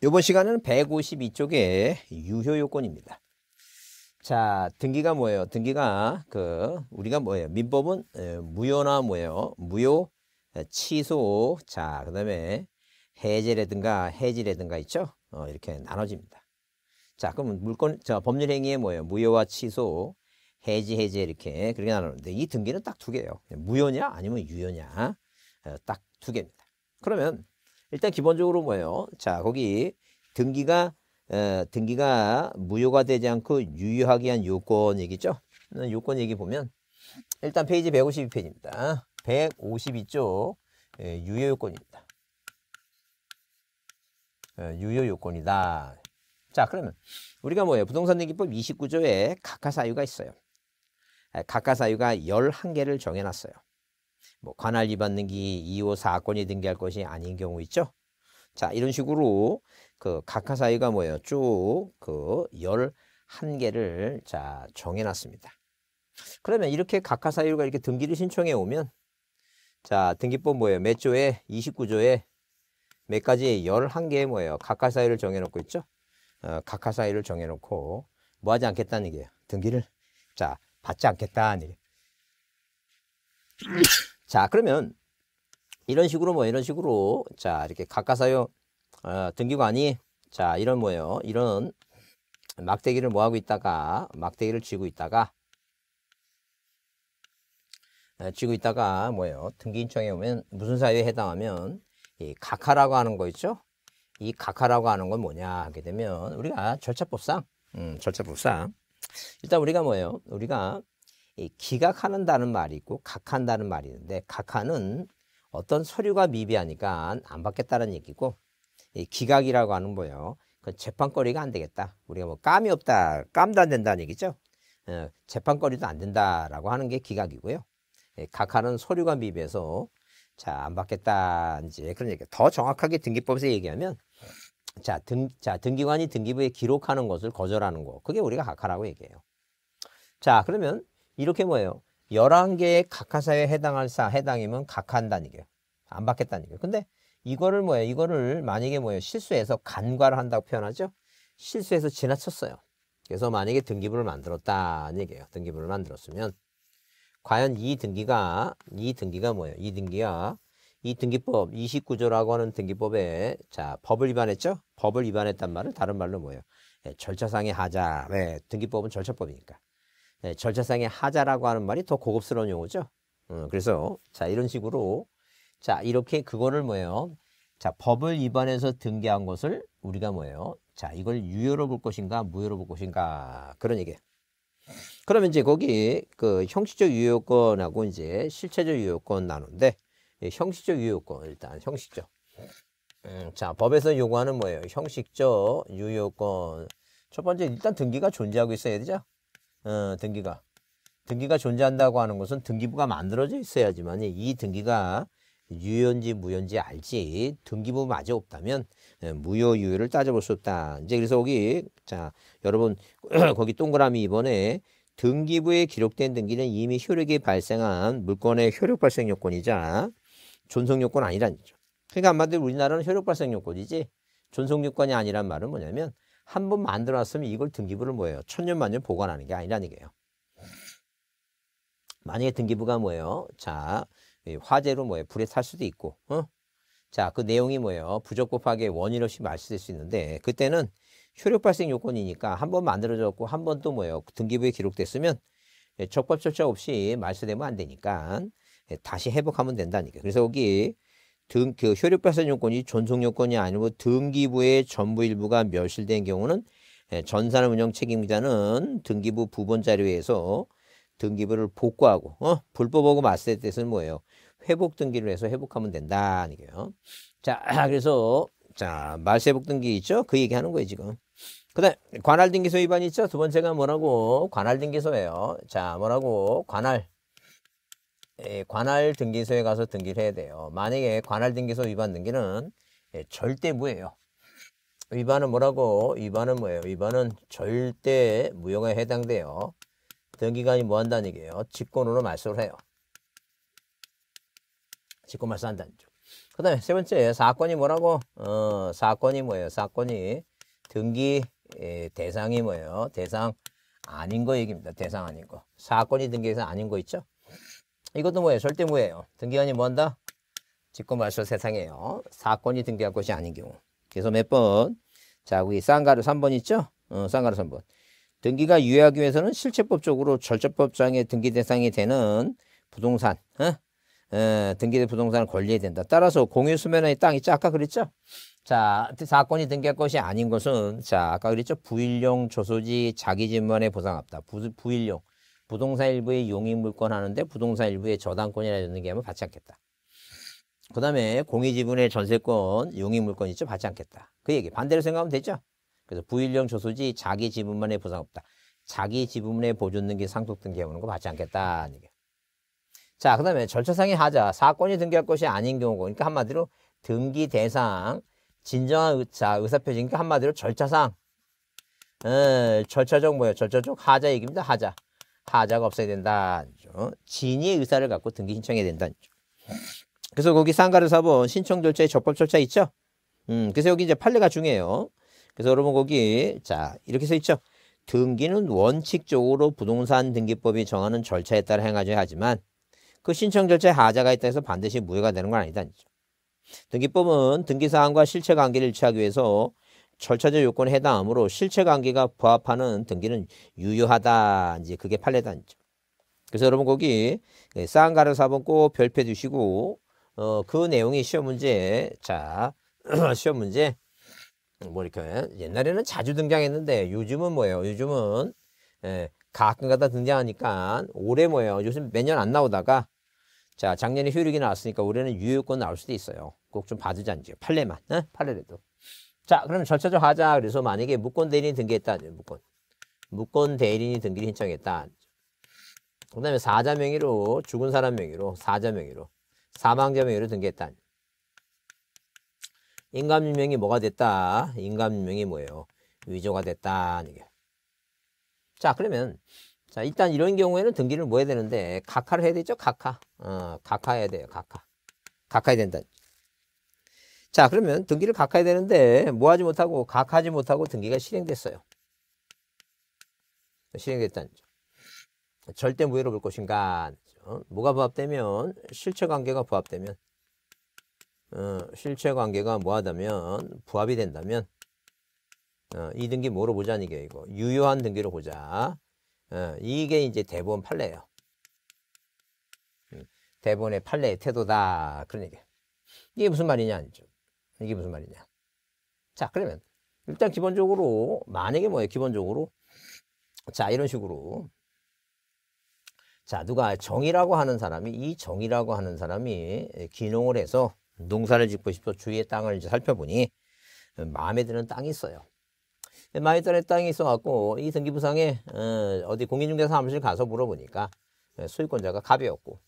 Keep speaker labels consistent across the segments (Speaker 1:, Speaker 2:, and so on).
Speaker 1: 이번 시간은 152쪽의 유효 요건입니다. 자, 등기가 뭐예요? 등기가 그 우리가 뭐예요? 민법은 무효나 뭐예요? 무효, 취소, 자, 그다음에 해제라든가 해지라든가 있죠? 어, 이렇게 나눠집니다. 자, 그럼 물건 자, 법률 행위에 뭐예요? 무효와 취소, 해지, 해제 이렇게 그렇게 나누는데 이 등기는 딱 두 개예요. 무효냐 아니면 유효냐. 딱 두 개입니다. 그러면 일단 기본적으로 뭐예요? 자, 거기 등기가 에, 어, 등기가 무효가 되지 않고 유효하게 한 요건 얘기죠. 음, 요건 얘기 보면 일단 페이지 152페이지입니다. 152쪽 예, 유효 요건입니다. 예, 유효 요건이다. 자, 그러면 우리가 뭐예요? 부동산 등기법 29조에 각하 사유가 있어요. 예, 각하 사유가 11개를 정해놨어요. 뭐 관할 위반 등기 2호 사건이 등기할 것이 아닌 경우 있죠. 자, 이런 식으로 그 각하 사유가 뭐예요? 쭉 그열 한개를 자, 정해 놨습니다. 그러면 이렇게 각하 사유가 이렇게 등기를 신청해 오면 자, 등기법 뭐예요? 몇 조에 29조에 몇 가지 열한 개의 뭐예요? 각하 사유를 정해 놓고 있죠. 어, 각하 사유를 정해 놓고 뭐 하지 않겠다는 얘기예요. 등기를 자, 받지 않겠다는 얘기예요. 자, 그러면 이런 식으로 뭐 이런 식으로 자, 이렇게 가까사요 어, 등기관이 자, 이런 뭐예요? 이런 막대기를 뭐 하고 있다가 막대기를 쥐고 있다가 어, 쥐고 있다가 뭐예요? 등기인청에 오면 무슨 사유에 해당하면 이 각하라고 하는 거 있죠? 이 각하라고 하는 건 뭐냐 하게 되면 우리가 절차법상 음, 절차법상 일단 우리가 뭐예요? 우리가 기각하는다는 말이 있고 각한다는 말이 있는데 각하는 어떤 서류가 미비하니까 안 받겠다는 얘기고 기각이라고 하는 뭐예요. 그 재판거리가 안 되겠다. 우리가 뭐 깜이 없다. 깜도 안 된다는 얘기죠. 예, 재판거리도 안 된다라고 하는 게 기각이고요. 예, 각하는 서류가 미비해서 자 안 받겠다 이제 그런 얘기. 더 정확하게 등기법에서 얘기하면 자, 등, 자 등기관이 등기부에 기록하는 것을 거절하는 거. 그게 우리가 각하라고 얘기해요. 자 그러면 이렇게 뭐예요? 11개의 각하사에 해당할 사 해당이면 각한다는 얘기예요. 안 받겠다는 얘기예요. 근데 이거를 뭐예요? 이거를 만약에 뭐예요? 실수해서 간과를 한다고 표현하죠. 실수해서 지나쳤어요. 그래서 만약에 등기부를 만들었다는 얘기예요. 등기부를 만들었으면 과연 이 등기가 이 등기가 뭐예요? 이 등기가 이 등기법 29조라고 하는 등기법에 자 법을 위반했죠? 법을 위반했단 말은 다른 말로 뭐예요? 네, 절차상의 하자. 네, 등기법은 절차법이니까. 네, 절차상의 하자라고 하는 말이 더 고급스러운 용어죠. 음, 그래서 자 이런 식으로 자 이렇게 그거를 뭐예요? 자 법을 위반해서 등기한 것을 우리가 뭐예요? 자 이걸 유효로 볼 것인가 무효로 볼 것인가 그런 얘기. 예요 그러면 이제 거기 그 형식적 유효권하고 이제 실체적 유효권 나누는데 예, 형식적 유효권 일단 형식적. 음, 자 법에서 요구하는 뭐예요? 형식적 유효권. 첫 번째 일단 등기가 존재하고 있어야 되죠. 어, 등기가. 등기가 존재한다고 하는 것은 등기부가 만들어져 있어야지만 이 등기가 유효인지 무효인지 알지 등기부마저 없다면 예, 무효 유효를 따져볼 수 없다. 이제 그래서 거기 자 여러분 거기 동그라미 이번에 등기부에 기록된 등기는 이미 효력이 발생한 물건의 효력 발생 요건이자 존속 요건 아니란 얘기죠. 그러니까 한마디로 우리나라는 효력 발생 요건이지 존속 요건이 아니란 말은 뭐냐면 한번 만들어놨으면 이걸 등기부를 뭐예요? 천년만년 보관하는 게 아니라는 게요. 만약에 등기부가 뭐예요? 자, 화재로 뭐예요? 불에 탈 수도 있고, 어? 자, 그 내용이 뭐예요? 부적곱하게 원인 없이 말소될 수 있는데 그때는 효력 발생 요건이니까 한 번 만들어졌고 한 번 또 뭐예요? 등기부에 기록됐으면 예, 적법 절차 없이 말소되면 안 되니까 예, 다시 회복하면 된다니까. 그래서 여기 등, 그효력발산 요건이 존속 요건이 아니고 등기부의 전부 일부가 멸실된 경우는 예, 전산을 운영 책임자는 등기부 부분 자료에서 등기부를 복구하고 어? 불법하고 맞설 때는 뭐예요? 회복 등기를 해서 회복하면 된다 아니에요. 자 그래서 자 말세복 등기 있죠? 그 얘기하는 거예요 지금. 그다음 관할 등기소 위반 있죠? 두 번째가 뭐라고? 관할 등기소예요. 자 뭐라고? 관할 관할 등기소에 가서 등기를 해야 돼요. 만약에 관할 등기소 위반 등기는 예, 절대 무예요. 위반은 뭐라고? 위반은 뭐예요? 위반은 절대 무효가 해당돼요. 등기관이 뭐 한다는 얘기예요? 직권으로 말소를 해요. 직권 말소한다는 쪽. 그 다음에 세 번째, 사건이 뭐라고? 어, 사건이 뭐예요? 사건이 등기 에, 대상이 뭐예요? 대상 아닌 거 얘기입니다. 대상 아닌 거. 사건이 등기에서 아닌 거 있죠? 이것도 뭐예요? 절대 뭐예요? 등기관이 뭐 한다? 직권말소 세상에요 사건이 등기할 것이 아닌 경우. 그래서 몇 번? 자, 우리 쌍가루 3번 있죠? 어, 쌍가루 3번. 등기가 유효하기 위해서는 실체법적으로 절제법상의 등기 대상이 되는 부동산, 어? 에, 어, 등기된 부동산을 권리해야 된다. 따라서 공유 수면의 땅 있죠? 아까 그랬죠? 자, 사건이 등기할 것이 아닌 것은, 자, 아까 그랬죠? 부일용 조소지 자기 집만의 보상합다. 부, 부일용. 부동산 일부의 용인물권 하는데 부동산 일부의 저당권이라 듣는 게 하면 받지 않겠다. 그 다음에 공유지분의 전세권, 용인물권 있죠? 받지 않겠다. 그 얘기 반대로 생각하면 되죠? 그래서 부일령 조소지 자기 지분만의 보상 없다. 자기 지분의 보존등기 상속 등기해오는 거 받지 않겠다. 자, 그 다음에 절차상의 하자, 사건이 등기할 것이 아닌 경우고, 그러니까 한마디로 등기 대상, 진정한 의사, 의사표지, 니까 그러니까 한마디로 절차상, 에, 절차적 뭐예요? 절차적 하자 얘기입니다. 하자. 하자가 없어야 된다. 어? 진의 의사를 갖고 등기 신청해야 된다. 그래서 거기 상가를 사본 신청 절차에 적법 절차 있죠? 음, 그래서 여기 이제 판례가 중요해요. 그래서 여러분 거기 자 이렇게 써 있죠. 등기는 원칙적으로 부동산 등기법이 정하는 절차에 따라 행하져야 하지만 그 신청 절차에 하자가 있다 해서 반드시 무효가 되는 건 아니다. 등기법은 등기사항과 실체관계를 일치하기 위해서 절차적 요건에 해당하므로 실체 관계가 부합하는 등기는 유효하다. 이제 그게 판례단이죠. 그래서 여러분 거기 예, 쌍가르 사번꼭 별표 주시고 어, 그 내용이 시험 문제 자 시험 문제 뭐 이렇게 옛날에는 자주 등장했는데 요즘은 뭐예요? 요즘은 예, 가끔가다 등장하니까 올해 뭐예요? 요즘 몇 년 안 나오다가 자 작년에 효력이 나왔으니까 올해는 유효권 나올 수도 있어요. 꼭 좀봐주지않지 판례만 예? 판례라도. 자, 그러면 절차적 하자. 그래서 만약에 무권 대리인이 등기했다. 무권. 무권 대리인이 등기를 신청했다. 그 다음에 사자 명의로, 죽은 사람 명의로, 사자 명의로, 사망자 명의로 등기했다. 인감유명이 뭐가 됐다? 인감유명이 뭐예요? 위조가 됐다. 이게. 자, 그러면 자, 일단 이런 경우에는 등기를 뭐 해야 되는데, 각하를 해야 되죠? 각하. 어, 각하해야 돼요, 각하. 각하해야 된다. 자, 그러면 등기를 각하해야 되는데 뭐 하지 못하고 각하지 못하고 등기가 실행됐어요. 실행됐다는 점. 절대 무효로 볼 것인가. 뭐가 부합되면 실체 관계가 부합되면 어, 실체 관계가 뭐하다면 부합이 된다면 어, 이 등기 뭐로 보자는 게 이거 유효한 등기로 보자. 어, 이게 이제 대본 판례예요. 음, 대본의 판례의 태도다 그런 얘기. 이게 무슨 말이냐 이죠. 이게 무슨 말이냐. 자, 그러면 일단 기본적으로 만약에 뭐예요? 기본적으로 자, 이런 식으로 자, 누가 정이라고 하는 사람이 이 정이라고 하는 사람이 기농을 해서 농사를 짓고 싶어 주위의 땅을 이제 살펴보니 마음에 드는 땅이 있어요. 마음에 드는 땅이 있어갖고 이 등기부상에 어, 어디 공인중개사 사무실 가서 물어보니까 소유권자가 갑이었고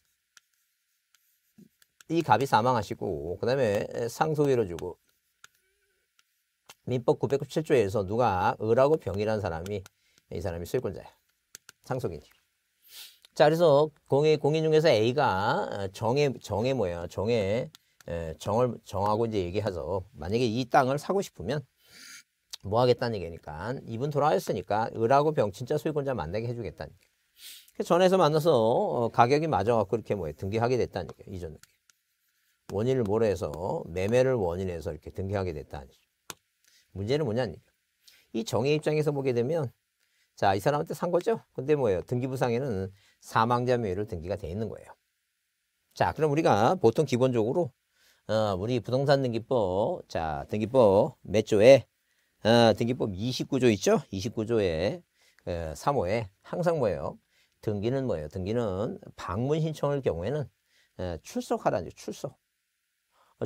Speaker 1: 이 갑이 사망하시고 그 다음에 상속위로 주고 민법 997조에서 누가 을하고 병이라는 사람이 이 사람이 소유권자야. 상속인이. 자 그래서 공의 공인 중에서 A가 정의 정의 뭐야 정의 정을 정하고 이제 얘기해서 만약에 이 땅을 사고 싶으면 뭐 하겠다는 얘기니까 이분 돌아가셨으니까 을하고 병 진짜 소유권자 만나게 해주겠다는 얘기. 전에서 만나서 어, 가격이 맞아갖고 이렇게 뭐 등기하게 됐다는 얘기 이전 얘기. 원인을 모래해서 매매를 원인해서 이렇게 등기하게 됐다. 문제는 뭐냐이 정의 입장에서 보게 되면 자, 이 사람한테 산 거죠? 근데 뭐예요? 등기부상에는 사망자 명의로 등기가 돼 있는 거예요. 자, 그럼 우리가 보통 기본적으로 어, 우리 부동산 등기법 자, 등기법 몇 조에 어, 등기법 29조 있죠? 29조에 에, 3호에 항상 뭐예요? 등기는 뭐예요? 등기는 방문 신청할 경우에는 에, 어, 출석하라는 출석.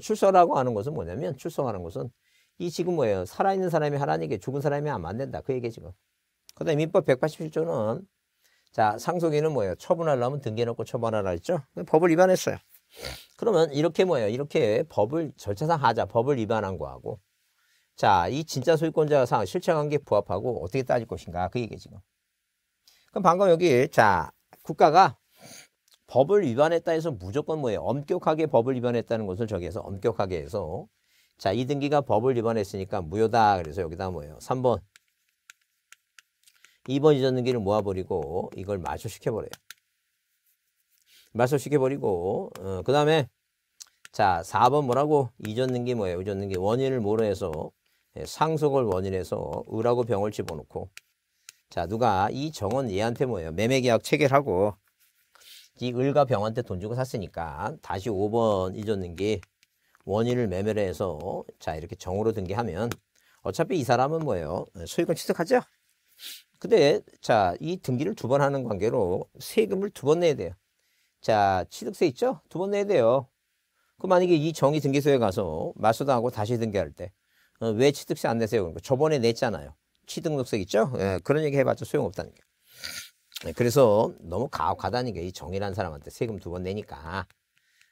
Speaker 1: 출소라고 하는 것은 뭐냐면 출소하는 것은 이 지금 뭐예요? 살아있는 사람이 하나님께 죽은 사람이 안면안다그 얘기 지금. 그 다음에 민법 187조는 자, 상속인은 뭐예요? 처분하려면 등기해놓고 처분하라 했죠? 법을 위반했어요. 그러면 이렇게 뭐예요? 이렇게 법을 절차상 하자. 법을 위반한 거하고 자, 이 진짜 소유권자 상 실체 관계 부합하고 어떻게 따질 것인가? 그 얘기 지금. 그럼 방금 여기 자, 국가가 법을 위반했다 해서 무조건 뭐예요? 엄격하게 법을 위반했다는 것을 저기에서 엄격하게 해서 자, 이등기가 법을 위반했으니까 무효다. 그래서 여기다 뭐예요? 3번. 2번 이전등기를 모아버리고 이걸 마초시켜버려요. 마초시켜버리고 어, 그 다음에 자 4번 뭐라고? 이전등기 뭐예요? 이전등기 원인을 뭐로 해서 예, 상속을 원인해서 을하고 병을 집어넣고 자 누가 이 정원 얘한테 뭐예요? 매매계약 체결하고 이 을과 병한테 돈 주고 샀으니까 다시 5번 잊었는 게 원인을 매매를 해서 자 이렇게 정으로 등기하면 어차피 이 사람은 뭐예요? 소유권 취득하죠? 근데 자 이 등기를 두 번 하는 관계로 세금을 두 번 내야 돼요. 자 취득세 있죠? 두 번 내야 돼요. 그 만약에 이 정의 등기소에 가서 맞소당하고 다시 등기할 때왜 어, 취득세 안 내세요? 그러니 저번에 냈잖아요. 취득록세 있죠? 예, 그런 얘기 해봤자 소용없다는 게. 네, 그래서 너무 가혹하다니까 이정의란 사람한테 세금 두 번 내니까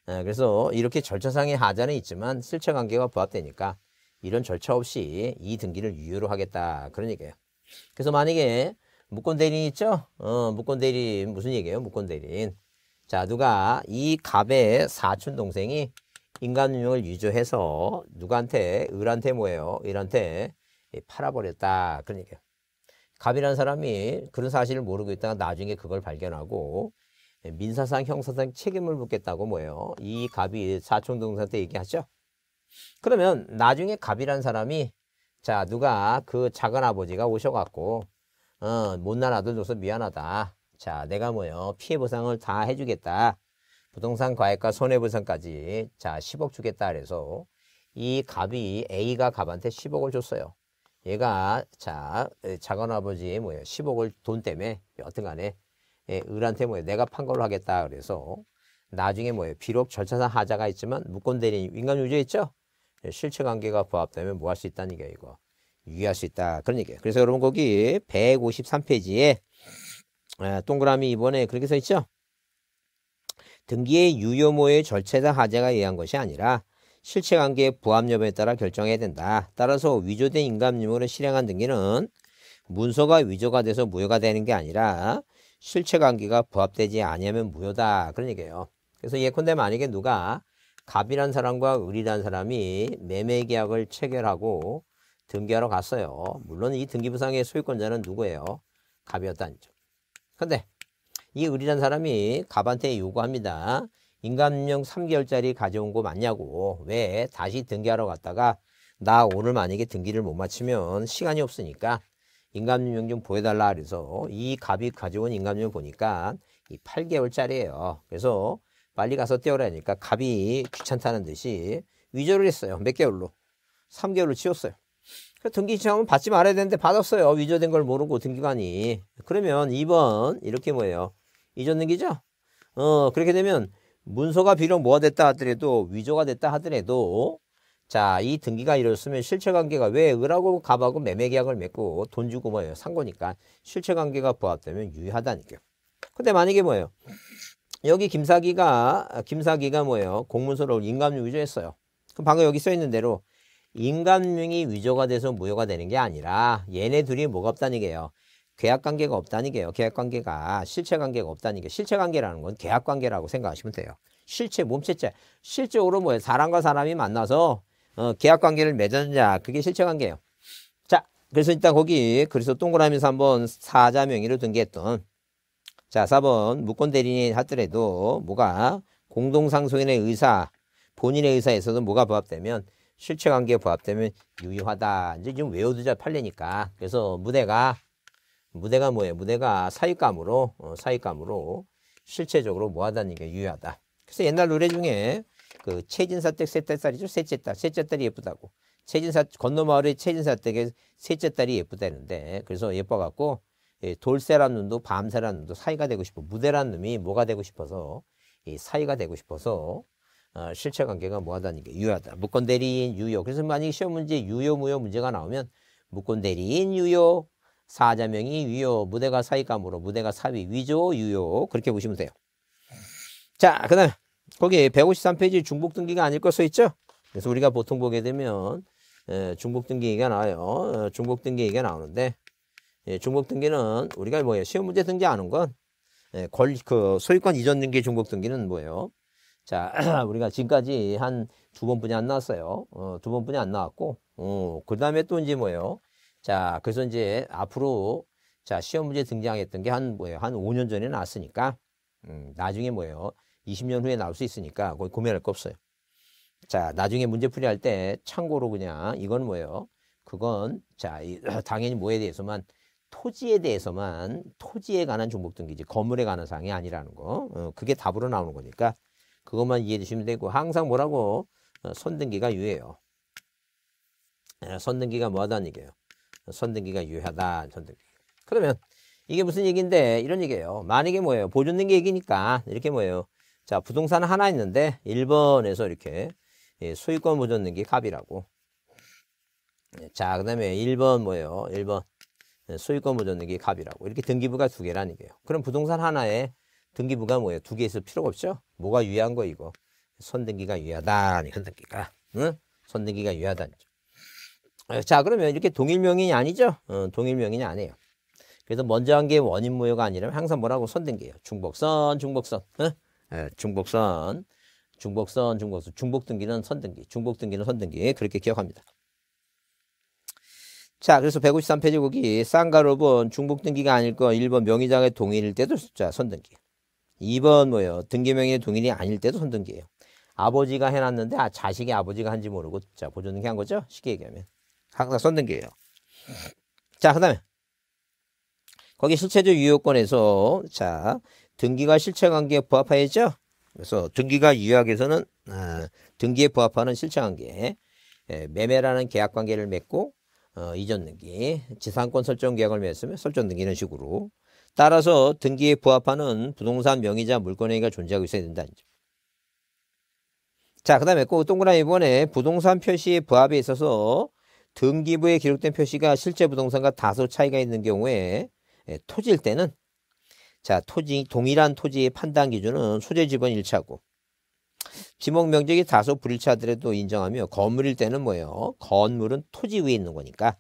Speaker 1: 네, 그래서 이렇게 절차상의 하자는 있지만 실체 관계가 부합되니까 이런 절차 없이 이 등기를 유효로 하겠다 그런 얘기예요 그래서 만약에 무권 대리인 있죠 어 무권 대리인 무슨 얘기예요 무권 대리인 자 누가 이 갑의 사촌 동생이 인간운용을 유조해서 누구한테 을한테 뭐예요 을한테 팔아버렸다 그런 얘기예요 갑이라는 사람이 그런 사실을 모르고 있다가 나중에 그걸 발견하고 예, 민사상 형사상 책임을 묻겠다고 뭐예요. 이 갑이 사촌동생 한테 얘기하죠. 그러면 나중에 갑이라는 사람이 자 누가 그 작은 아버지가 오셔갖고 어, 못난 아들 줘서 미안하다. 자 내가 뭐요 피해 보상을 다 해주겠다. 부동산 과액과 손해보상까지 자 10억 주겠다 그래서 이 갑이 A가 갑한테 10억을 줬어요. 얘가 자 작은아버지의 뭐예요 10억을 돈 때문에 여튼간에 예, 을한테 뭐예요 내가 판 걸로 하겠다 그래서 나중에 뭐예요 비록 절차상 하자가 있지만 무권 대리인 인간 유죄 있죠 예, 실체 관계가 부합되면 뭐 할 수 있다는 얘기야 이거 유의할 수 있다 그런 얘기예요 그래서 여러분 거기 153페이지에 아, 동그라미 이번에 그렇게 써 있죠 등기의 유효모의 절차상 하자가 의한 것이 아니라 실체관계의 부합 여부에 따라 결정해야 된다. 따라서 위조된 인감유무를 실행한 등기는 문서가 위조가 돼서 무효가 되는 게 아니라 실체관계가 부합되지 아니하면 무효다. 그런 얘기예요. 그래서 예컨대 만약에 누가 갑이란 사람과 을이란 사람이 매매계약을 체결하고 등기하러 갔어요. 물론 이 등기부상의 소유권자는 누구예요? 갑이었다는 점. 근데 이 을이란 사람이 갑한테 요구합니다. 인감명 3개월짜리 가져온 거 맞냐고 왜 다시 등기하러 갔다가 나 오늘 만약에 등기를 못 마치면 시간이 없으니까 인감명 좀 보여달라 그래서 이 갑이 가져온 인감명 보니까 이 8개월짜리예요. 그래서 빨리 가서 떼어라니까 갑이 귀찮다는 듯이 위조를 했어요. 몇 개월로? 3개월로 치웠어요. 그 등기 시험은 받지 말아야 되는데 받았어요. 위조된 걸 모르고 등기관이. 그러면 2번 이렇게 뭐예요? 이전 등기죠? 어 그렇게 되면 문서가 비록 뭐가 됐다 하더라도 위조가 됐다 하더라도 자, 이 등기가 이뤘으면 실체관계가 왜 을하고 갑하고 매매계약을 맺고 돈 주고 뭐예요? 산 거니까 실체관계가 부합되면 유효하다니까요. 근데 만약에 뭐예요? 여기 김사기가 김사기가 뭐예요? 공문서를 인감용 위조했어요. 그럼 방금 여기 써 있는 대로 인감용이 위조가 돼서 무효가 되는 게 아니라 얘네 둘이 뭐가 없다는 게요. 계약 관계가 없다는 게요. 계약 관계가 실체 관계가 없다는 게 실체 관계라는 건 계약 관계라고 생각하시면 돼요. 실체 몸체체 실제로 뭐예요? 사람과 사람이 만나서 어, 계약 관계를 맺었냐 그게 실체 관계예요. 자 그래서 일단 거기 그래서 동그라미에서 한번 사자 명의로 등기했던 자 4번 무권 대리인 하더라도 뭐가 공동상속인의 의사 본인의 의사에서도 뭐가 부합되면 실체 관계에 부합되면 유효하다. 이제 좀 외워두자 팔리니까 그래서 무대가 무대가 뭐예요? 무대가 사익감으로 어, 사익감으로 실체적으로 뭐하다는 게 유효하다. 그래서 옛날 노래 중에 그 최진사댁 셋째 딸이죠. 셋째 딸, 셋째 딸이 예쁘다고. 최진사 건너 마을의 최진사댁에 셋째 딸이 예쁘다는데 그래서 예뻐갖고 예, 돌쇠란 눈도 밤새란 눈도 사이가 되고 싶어. 무대란 놈이 뭐가 되고 싶어서 이 사이가 되고 싶어서 어, 실체 관계가 뭐하다는 게 유효하다. 무권 대리인 유효. 그래서 만약에 시험 문제 유효 무효 문제가 나오면 무권 대리인 유효, 사자명이 위요, 무대가 사위감으로 무대가 사위, 위조, 유요. 그렇게 보시면 돼요. 자, 그 다음, 거기 153페이지 중복 등기가 아닐 것써 있죠? 그래서 우리가 보통 보게 되면, 예, 중복 등기가 나와요. 어, 중복 등기가 나오는데, 예, 중복 등기는 우리가 뭐예요? 시험 문제 등기하는 건, 예, 권, 그, 소유권 이전 등기 중복 등기는 뭐예요? 자, 우리가 지금까지 한 두 번뿐이 안 나왔어요. 어, 두 번뿐이 안 나왔고, 어, 그 다음에 또 이제 뭐예요? 자, 그래서 이제 앞으로 자, 시험 문제 등장했던 게 한 뭐예요? 한 5년 전에 나왔으니까 음, 나중에 뭐예요? 20년 후에 나올 수 있으니까 거기 고민할 거 없어요. 자, 나중에 문제풀이 할 때 참고로 그냥 이건 뭐예요? 그건 자, 이, 당연히 뭐에 대해서만 토지에 대해서만 토지에 관한 종목 등기지 건물에 관한 사항이 아니라는 거. 어, 그게 답으로 나오는 거니까 그것만 이해해 주시면 되고 항상 뭐라고 어, 선등기가 유예요. 어, 선등기가 뭐하다는 얘기예요. 선등기가 유효하다. 선등기. 그러면 이게 무슨 얘기인데 이런 얘기예요. 만약에 뭐예요? 보존등기 얘기니까 이렇게 뭐예요? 자 부동산 하나 있는데 1번에서 이렇게 예, 소유권 보존등기 갑이라고 예, 자, 그 다음에 1번 뭐예요? 1번 소유권 보존등기 갑이라고 이렇게 등기부가 두 개라는 얘기예요 그럼 부동산 하나에 등기부가 뭐예요? 두 개 있을 필요가 없죠? 뭐가 유효한 거 이거? 선등기가 유효하다. 선등기가. 응? 선등기가 유효하다는 거죠. 예, 자 그러면 이렇게 동일명인이 아니죠? 어, 동일명인이 아니에요. 그래서 먼저 한 게 원인 무효가 아니라 항상 뭐라고 선댕겨요. 중복선, 중복선, 어? 에, 예, 중복선, 중복선, 중복선, 중복 등기는 선등기, 중복 등기는 선등기 그렇게 기억합니다. 자, 그래서 153페이지 보기 쌍가로분 중복 등기가 아닐 거 1번 명의자의 동일일 때도 자 선등기. 2번 뭐예요? 등기명의 동일이 아닐 때도 선등기예요. 아버지가 해놨는데 아, 자식이 아버지가 한지 모르고 자 보존등기 한 거죠? 쉽게 얘기하면. 항상 썬등기예요. 자, 그다음에 거기 실체적 유효권에서 자 등기가 실체 관계에 부합하였죠. 그래서 등기가 유효학에서는 아, 등기에 부합하는 실체 관계 에, 예, 매매라는 계약 관계를 맺고 어, 이전 등기, 지상권 설정 계약을 맺으면 설정 등기 이런 식으로 따라서 등기에 부합하는 부동산 명의자 물권행위가 존재하고 있어야 된다는 점. 자, 그 다음에 꼭 동그라미 번에 부동산 표시의 부합에 있어서 등기부에 기록된 표시가 실제 부동산과 다소 차이가 있는 경우에 예, 토지일 때는 자 토지 동일한 토지의 판단 기준은 소재 지번 일치하고 지목 명적이 다소 불일치하더라도 인정하며 건물일 때는 뭐예요? 건물은 토지 위에 있는 거니까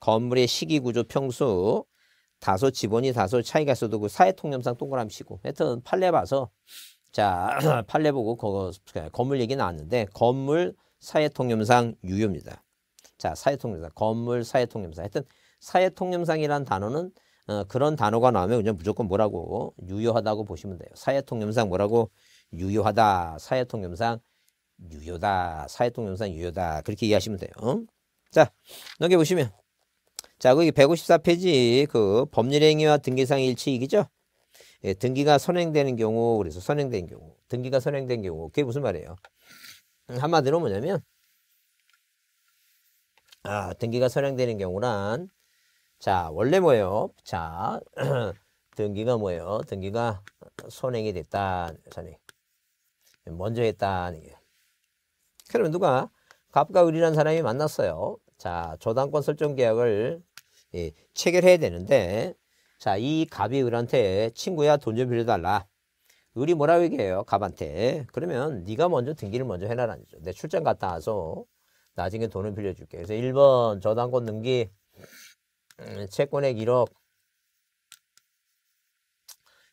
Speaker 1: 건물의 시기 구조 평수 다소 지번이 다소 차이가 있어도 그 사회 통념상 동그라미치고 하여튼 판례 봐서 자 판례 보고 거, 건물 얘기 나왔는데 건물 사회 통념상 유효입니다. 자, 사회통념상, 건물 사회통념상. 하여튼 사회통념상이라는 단어는 어, 그런 단어가 나오면 그냥 무조건 뭐라고 유효하다고 보시면 돼요. 사회통념상 뭐라고 유효하다. 사회통념상 유효다. 사회통념상 유효다. 그렇게 이해하시면 돼요. 어? 자, 여기 보시면 자, 거기 154페이지 그 법률행위와 등기상 일치이기죠. 예, 등기가 선행되는 경우, 그래서 선행된 경우, 등기가 선행된 경우, 그게 무슨 말이에요? 음, 한마디로 뭐냐면 아, 등기가 선행되는 경우란 자 원래 뭐예요? 자 등기가 뭐예요? 등기가 선행이 됐다. 선행. 먼저 했다. 그러면 누가 갑과 을이라는 사람이 만났어요. 자 저당권 설정 계약을 예, 체결해야 되는데 자 이 갑이 을한테 친구야 돈 좀 빌려달라. 을이 뭐라고 얘기해요? 갑한테. 그러면 네가 먼저 등기를 먼저 해라라는 거죠. 내 출장 갔다 와서 나중에 돈을 빌려줄게. 그래서 1번 저당권 등기 음, 채권액 1억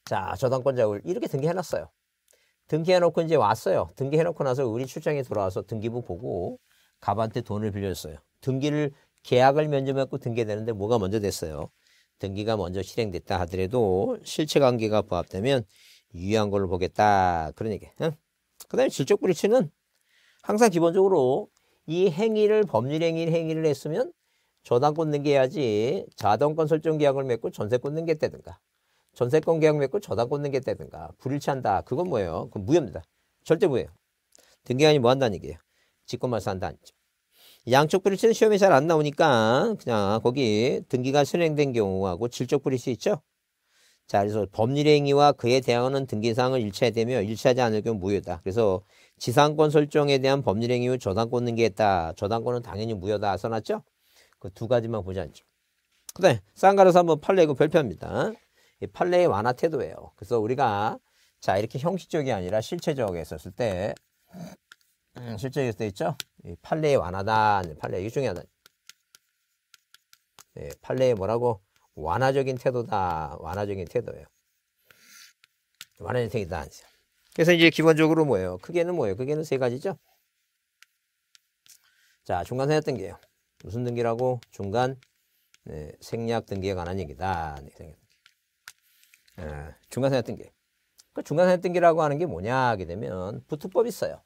Speaker 1: 자 저당권자 이렇게 등기해놨어요. 등기해놓고 이제 왔어요. 등기해놓고 나서 우리 출장에 돌아와서 등기부 보고 갑한테 돈을 빌렸어요. 등기를 계약을 면접했고 등기되는데 뭐가 먼저 됐어요. 등기가 먼저 실행됐다 하더라도 실체 관계가 부합되면 유의한 걸로 보겠다 그런 얘기. 응? 그다음에 질적 불리치는 항상 기본적으로 이 행위를 법률행위 행위를 했으면 저당권 등기해야지 자동권 설정 계약을 맺고 전세권 등기했다든가 전세권 계약 맺고 저당권 등기했다든가 불일치한다. 그건 뭐예요? 그건 무효입니다. 절대 무효예요. 등기관이 뭐 한다는 얘기예요? 직권말사 한다는 얘죠 양쪽 불일치는 시험에 잘 안 나오니까 그냥 거기 등기가 실행된 경우하고 질적 불일치 있죠? 자, 그래서 법률 행위와 그에 대항하는 등기사항을 일치되며 일치하지 않을 경우 무효다. 그래서 지상권 설정에 대한 법률 행위 후 저당권 등기했다. 저당권은 당연히 무효다. 써놨죠? 그 두 가지만 보지 않죠. 그 다음에 쌍가로사 한번 판례 이거 별표합니다. 이 판례의 완화 태도예요. 그래서 우리가 자 이렇게 형식적이 아니라 실체적에 있었을 때 음, 실제일 때 있죠? 이 판례의 완화다. 판례 이게 중요하다. 예, 판례의 뭐라고? 완화적인 태도다. 완화적인 태도예요. 완화적인 태도다. 그래서 이제 기본적으로 뭐예요? 크게는 뭐예요? 크게는 세 가지죠. 자, 중간 생략 등기예요. 무슨 등기라고? 중간 네, 생략 등기에 관한 얘기다. 네, 생략 네, 중간 생략 등기. 그 중간 생략 등기라고 하는 게 뭐냐 하게 되면 부트법이 있어요.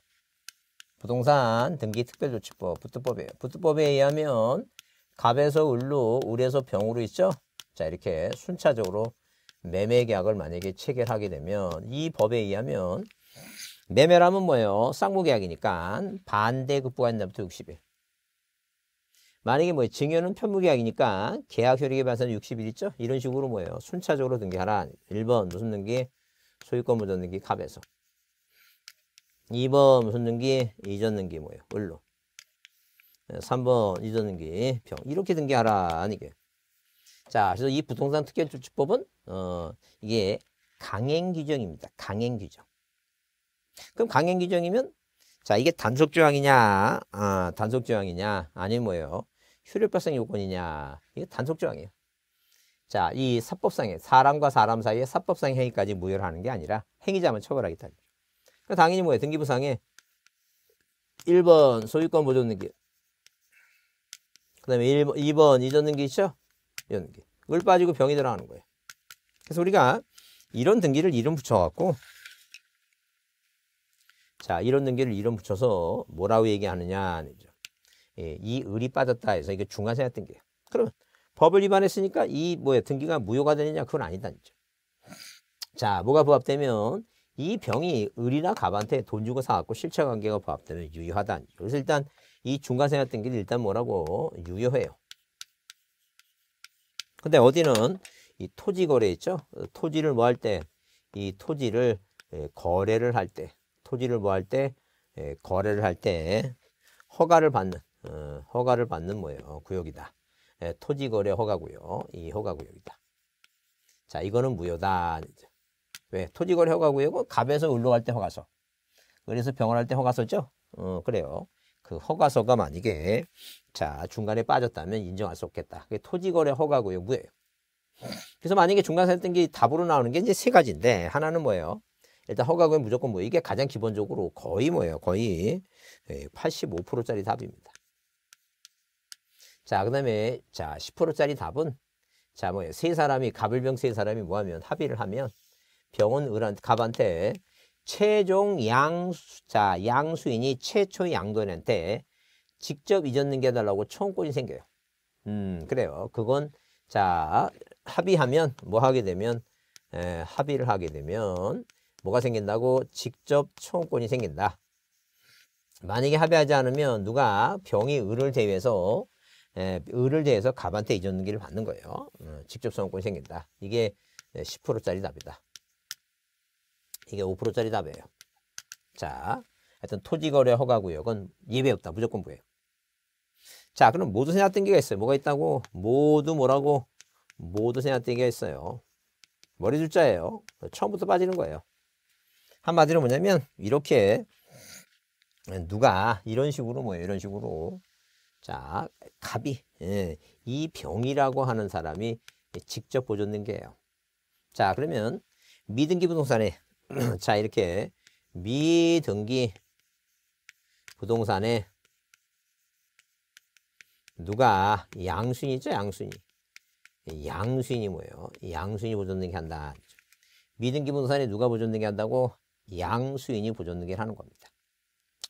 Speaker 1: 부동산 등기 특별조치법 부트법이에요부트법에 의하면 갑에서 을로, 을에서 병으로 있죠? 자, 이렇게 순차적으로 매매 계약을 만약에 체결하게 되면 이 법에 의하면 매매라면 뭐예요? 쌍무계약이니까 반대급부가 있는부터 60일. 만약에 뭐 증여는 편무계약이니까 계약 효력에 반해서는 60일 있죠? 이런 식으로 뭐예요? 순차적으로 등기하라. 1번 무슨 등기? 소유권 보전 등기 갑에서. 2번 무슨 등기? 이전 등기 뭐예요? 을로. 3번 이전 등기 병. 이렇게 등기하라. 아니게. 자, 그래서 이 부동산 특별조치법은 어, 이게 강행 규정입니다. 강행 규정. 그럼 강행 규정이면 자, 이게 단속 조항이냐? 아, 단속 조항이냐? 아니면 뭐예요? 효력 발생 요건이냐? 이게 단속 조항이에요. 자, 이사법상의 사람과 사람 사이에 사법상 행위까지 무효를 하는 게 아니라 행위자만 처벌하겠다. 그 당연히 뭐예요? 등기부상에 1번 소유권 보존 등기. 그다음에 1번, 2번 이전 등기 있죠? 이런 게. 을 빠지고 병이 들어가는 거예요. 그래서 우리가 이런 등기를 이름 붙여갖고 자 이런 등기를 이름 붙여서 뭐라고 얘기하느냐 예, 이 을이 빠졌다 해서 이게 중간세가 등기예요. 그러면 법을 위반했으니까 이 뭐야 등기가 무효가 되느냐 그건 아니다 이죠. 자 뭐가 부합되면 이 병이 을이나 갑한테 돈 주고 사갖고 실체관계가 부합되면 유효하다. 그래서 일단 이중간세가 등기를 일단 뭐라고 유효해요. 근데 어디는 이 토지 거래 있죠? 토지를 뭐 할 때 이 토지를 예, 거래를 할 때 토지를 뭐 할때 예, 거래를 할 때 허가를 받는 어, 허가를 받는 뭐예요? 구역이다. 예, 토지 거래 허가 구요이 허가 구역이다. 자, 이거는 무효다. 왜? 토지 거래 허가 구역은 갑에서 을로 갈 때 허가서. 그래서 병원할 때 허가서죠? 어, 그래요. 그 허가서가 만약에 자 중간에 빠졌다면 인정할 수 없겠다. 그게 토지거래 허가고요. 무예요. 그래서 만약에 중간에 했던 게 답으로 나오는 게 이제 세 가지인데 하나는 뭐예요? 일단 허가고요 무조건 뭐 이게 가장 기본적으로 거의 뭐예요? 거의 85%짜리 예, 답입니다. 자, 그다음에 자 10%짜리 답은 자 뭐예요? 세 사람이 갑을병 세 사람이 뭐하면 합의를 하면 병원 을한 갑한테 최종 양수, 자, 양수인이 최초 양도인한테 직접 이전 등기해달라고 청구권이 생겨요. 음, 그래요. 그건, 자, 합의하면, 뭐 하게 되면, 에, 합의를 하게 되면, 뭐가 생긴다고? 직접 청구권이 생긴다. 만약에 합의하지 않으면 누가 병이 을을 대위해서 에, 을을 대해서 갑한테 이전 등기를 받는 거예요. 어, 직접 소송권이 생긴다. 이게 10%짜리 답이다. 이게 5%짜리 답이에요. 자, 하여튼 토지거래 허가구역은 예외 없다. 무조건 무예요. 자, 그럼 모두 세납등기가 있어요. 뭐가 있다고? 모두 뭐라고? 모두 세납등기가 있어요. 머리 줄자예요. 처음부터 빠지는 거예요. 한마디로 뭐냐면 이렇게 누가 이런 식으로 뭐예요. 이런 식으로 자 갑이 예, 이 병이라고 하는 사람이 직접 보존된 게예요. 자 그러면 미등기 부동산에 자, 이렇게 미등기 부동산에 누가 양순이죠, 양순이. 양순이 뭐예요? 양순이 보존등기 한다. 미등기 부동산에 누가 보존등기 한다고? 양수인이 보존등기를 하는 겁니다.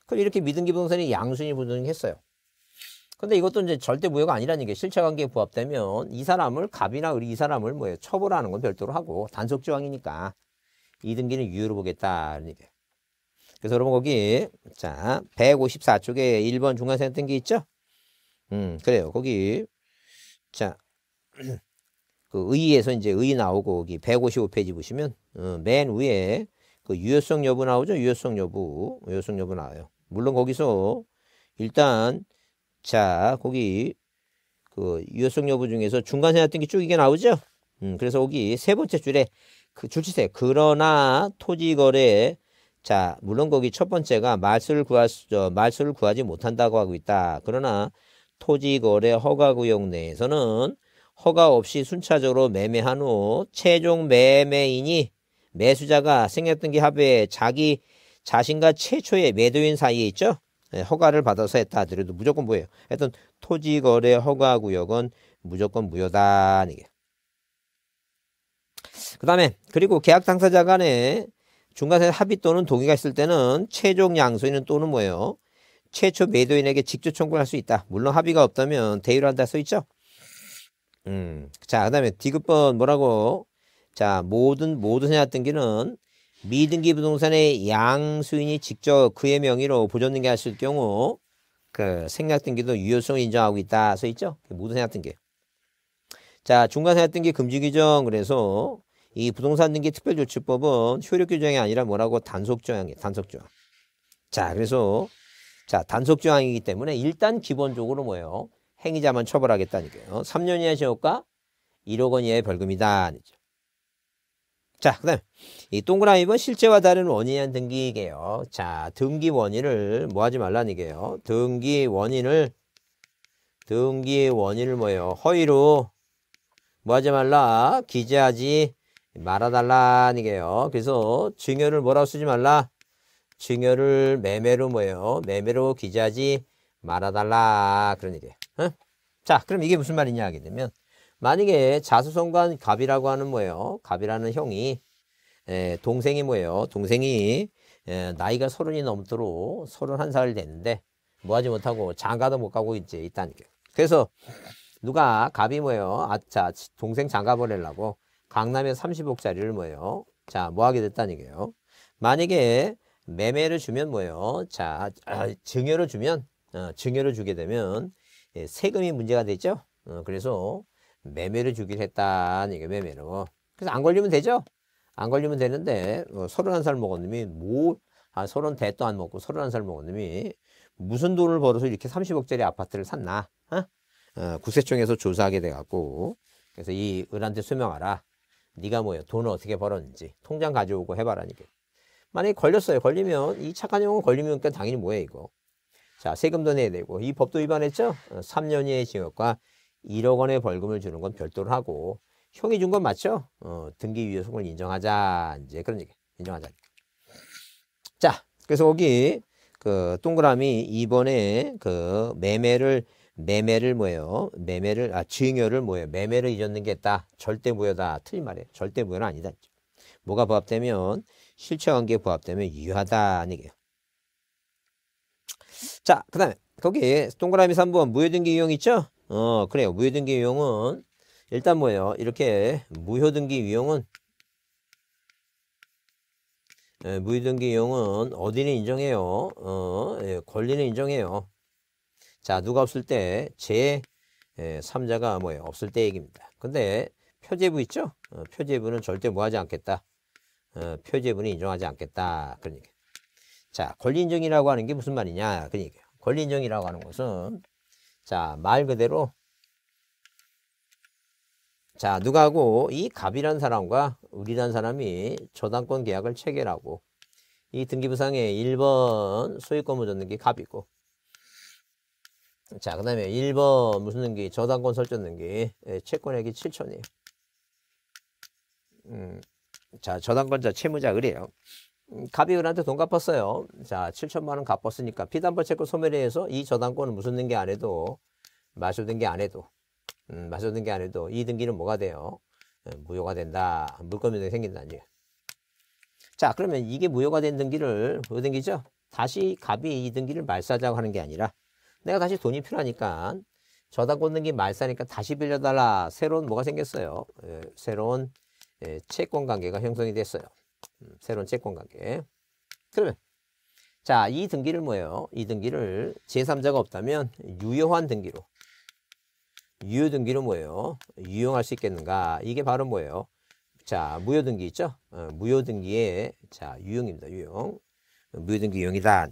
Speaker 1: 그럼 이렇게 미등기 부동산이 양수인이 보존등기 했어요. 근데 이것도 이제 절대 무효가 아니라는 게 실체관계에 부합되면 이 사람을 갑이나 우리 이 사람을 뭐예요? 처벌하는 건 별도로 하고 단속조항이니까 2등기는 유효로 보겠다 그래서 여러분 거기 자 154쪽에 1번 중간선 등기 있죠? 음 그래요. 거기 자그 의의에서 이제 의의 나오고 거기 155페이지 보시면 어, 맨 위에 그 유효성 여부 나오죠? 유효성 여부 유효성 여부 나와요. 물론 거기서 일단 자 거기 그 유효성 여부 중에서 중간선 등기 쭉 이게 나오죠? 음 그래서 거기 세 번째 줄에 그 주치세 그러나 토지 거래자 물론 거기 첫 번째가 말수를 구할 수 말수를 구하지 못한다고 하고 있다. 그러나 토지 거래 허가 구역 내에서는 허가 없이 순차적으로 매매한 후 최종 매매인이 매수자가 생략등기 합의에 자기 자신과 최초의 매도인 사이에 있죠. 예, 허가를 받아서 했다 하더라도 무조건 뭐예요 하여튼 토지 거래 허가 구역은 무조건 무효다. 이게. 그 다음에 그리고 계약 당사자 간에 중간에 합의 또는 동의가 있을 때는 최종 양수인은 또는 뭐예요? 최초 매도인에게 직접 청구할 수 있다. 물론 합의가 없다면 대유를 한다 써 있죠. 음, 자, 그 다음에 디귿번 뭐라고? 자, 모든, 모든 세납 등기는 미등기 부동산의 양수인이 직접 그의 명의로 보존등기 하실 경우 그 생략등기도 유효성을 인정하고 있다 써 있죠. 모든 생략등기. 자, 중간생략등기 금지 규정 그래서 이 부동산 등기 특별조치법은 효력 규정이 아니라 뭐라고 단속 조항이 단속 조항. 자, 그래서 자, 단속 조항이기 때문에 일단 기본적으로 뭐예요? 행위자만 처벌하겠다니까요. 3년 이하 징역과 1억 원 이하의 벌금이다. 아니죠. 자, 그 다음, 에이 동그라미 번 실제와 다른 원인한 등기이게요. 자, 등기 원인을 뭐 하지 말라는 게요. 등기 원인을, 등기 원인을 뭐예요? 허위로 뭐 하지 말라? 기재하지 말아달라는 게요. 그래서 증여를 뭐라고 쓰지 말라? 증여를 매매로 뭐예요? 매매로 기재하지 말아달라. 그런 얘기예요. 어? 자, 그럼 이게 무슨 말이냐 하게 되면 만약에 자수성관 갑이라고 하는 뭐예요? 갑이라는 형이 에, 동생이 뭐예요? 동생이 에, 나이가 서른이 넘도록 서른한 살 됐는데 뭐하지 못하고 장가도 못 가고 이제 있다니까. 그래서 누가 갑이 뭐예요? 아차 동생 장가 보내려고 강남에 30억짜리를 뭐예요? 자, 뭐 하게 됐다는 얘기예요. 만약에 매매를 주면 뭐예요? 자, 아, 증여를 주면, 어, 증여를 주게 되면 예, 세금이 문제가 되죠. 어, 그래서 매매를 주기로 했다는 얘기예요, 매매로. 그래서 안 걸리면 되죠? 안 걸리면 되는데 어, 31살 먹은 놈이 뭐, 아, 30대도 안 먹고 서른 한살 먹은 놈이 무슨 돈을 벌어서 이렇게 30억짜리 아파트를 샀나? 어? 어, 국세청에서 조사하게 돼갖고 그래서 이 을한테 소명하라. 네가 뭐예요? 돈을 어떻게 벌었는지 통장 가져오고 해봐라니까. 만약에 걸렸어요. 걸리면 이 착한 형은 걸리면 그 당연히 뭐예요 이거. 자 세금도 내야 되고 이 법도 위반했죠? 3년 어, 이하의 징역과 1억 원의 벌금을 주는 건 별도로 하고 형이 준 건 맞죠? 어, 등기 위조성을 인정하자 이제 그런 얘기 인정하자. 자 그래서 거기 그 동그라미 2번에 그 매매를 매매를 뭐예요? 매매를 아 증여를 뭐예요? 매매를 잊었는 게 다 절대 무효다. 틀린 말이에요. 절대 무효는 아니다. 뭐가 부합되면 실체관계 부합되면 유효하다는 얘기요 자, 그다음에 거기 동그라미 3번 무효등기 유형 있죠? 어, 그래요. 무효등기 유형은 일단 뭐예요? 이렇게 무효등기 유형은 예, 무효등기 유형은 어디를 인정해요? 어, 예, 권리를 인정해요. 자, 누가 없을 때 제 3자가 예, 뭐예요? 없을 때 얘기입니다. 근데 표제부 있죠? 어, 표제부는 절대 뭐 하지 않겠다. 어, 표제부는 인정하지 않겠다. 그런 얘기. 자, 권리인정이라고 하는 게 무슨 말이냐? 그런 얘기. 권리인정이라고 하는 것은 자, 말 그대로 자, 누가 하고 이 갑이란 사람과 을이란 사람이 저당권 계약을 체결하고 이 등기부상에 1번 소유권 보존등기 갑이고 자, 그 다음에 1번 무슨 등기? 저당권 설정 등기. 예, 채권액이 7천이에요. 음, 자, 저당권자 채무자 그래요 음, 갑이 을한테 돈 갚았어요. 자, 7천만 원 갚았으니까 피담보 채권 소멸에 의해서 이 저당권은 무슨 등기 안 해도 마수 등기 안 해도 음, 마수 등기 안 해도 이 등기는 뭐가 돼요? 예, 무효가 된다. 물건이 생긴다니. 자, 그러면 이게 무효가 된 등기를 무효 그 등기죠? 다시 갑이 이 등기를 말살자고 하는 게 아니라 내가 다시 돈이 필요하니까 저당 권 등기 말싸니까 다시 빌려달라. 새로운 뭐가 생겼어요? 예, 새로운 예, 채권 관계가 형성이 됐어요. 음, 새로운 채권 관계. 그러면 자, 이 등기를 뭐예요? 이 등기를 제3자가 없다면 유효한 등기로. 유효 등기는 뭐예요? 유용할 수 있겠는가? 이게 바로 뭐예요? 자, 무효 등기 있죠? 어, 무효 등기의 자, 유용입니다. 유용. 무효 등기 유용이다.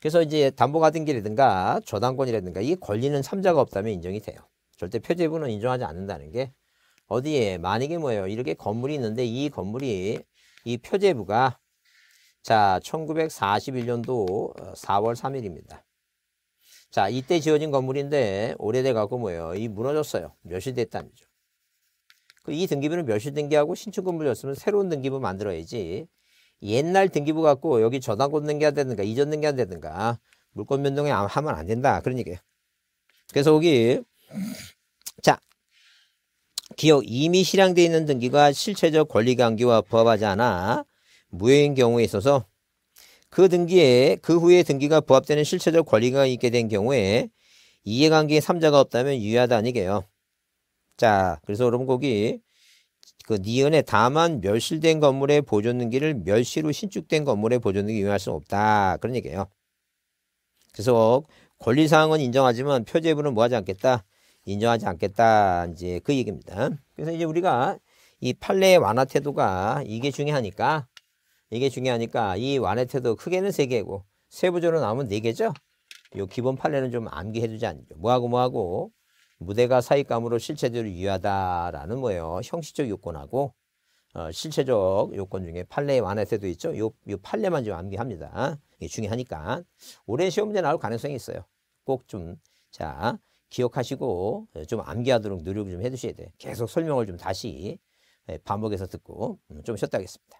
Speaker 1: 그래서 이제 담보가등기라든가 저당권이라든가 이게 권리는 삼자가 없다면 인정이 돼요. 절대 표제부는 인정하지 않는다는 게 어디에 만약에 뭐예요. 이렇게 건물이 있는데 이 건물이 이 표제부가 자 1941년도 4월 어, 3일입니다. 자 이때 지어진 건물인데 오래돼 갖고 뭐예요. 이 무너졌어요. 멸시됐다는거죠. 그 이 등기부는 멸시 등기하고 신축 건물이었으면 새로운 등기부 만들어야지 옛날 등기부 갖고 여기 저당권 등기한되든가 이전 등기한되든가 물권 변동에 하면 안 된다. 그런 얘기예요. 그래서 여기 자 기업 이미 실행되어 있는 등기가 실체적 권리관계와 부합하지 않아 무효인 경우에 있어서 그 등기에 그 후에 등기가 부합되는 실체적 권리가 있게 된 경우에 이해관계의 삼자가 없다면 유효하다 아니게요. 자 그래서 여러분 거기 그 니은에 다만 멸실된 건물의 보존등기를 멸시로 신축된 건물의 보존등기 이용할 수는 없다. 그런 얘기예요. 그래서 권리사항은 인정하지만 표제부는 뭐 하지 않겠다? 인정하지 않겠다. 이제 그 얘기입니다. 그래서 이제 우리가 이 판례의 완화 태도가 이게 중요하니까 이게 중요하니까 이 완화 태도 크게는 세 개고 세부적으로 나오면 네 개죠. 요 기본 판례는 좀 암기해 두지 않죠. 뭐하고 뭐하고 무대가 사익감으로 실체적으로 유효하다라는 뭐예요 형식적 요건하고 어, 실체적 요건 중에 판례에 완화세도 있죠. 요, 요 판례만 좀 암기합니다. 이게 중요하니까. 올해 시험 문제 나올 가능성이 있어요. 꼭 좀, 자, 기억하시고 예, 좀 암기하도록 노력 좀 해주셔야 돼. 요 계속 설명을 좀 다시 예, 반복해서 듣고 음, 좀 쉬었다 하겠습니다.